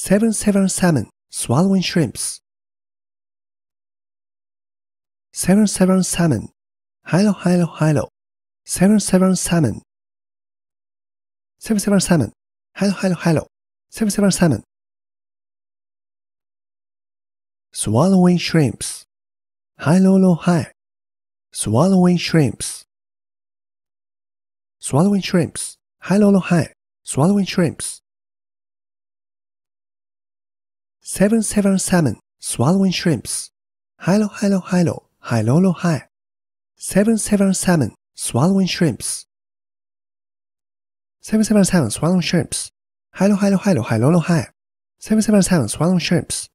Seven seven Salmon Swallowing Shrimps Seven seven Salmon hello hello hello. Seven seven Salmon Seven seven Salmon hello hello hello. Seven seven Salmon Swallowing Shrimps High low low high Swallowing Shrimps Swallowing Shrimps High low low high Swallowing Shrimps 777 salmon, swallowing shrimps. Hilo hilo hilo, hilolo hi. 777 salmon, swallowing shrimps. 777 swallowing shrimps. Hilo hilo hilo, hilolo hi. 777 swallowing shrimps.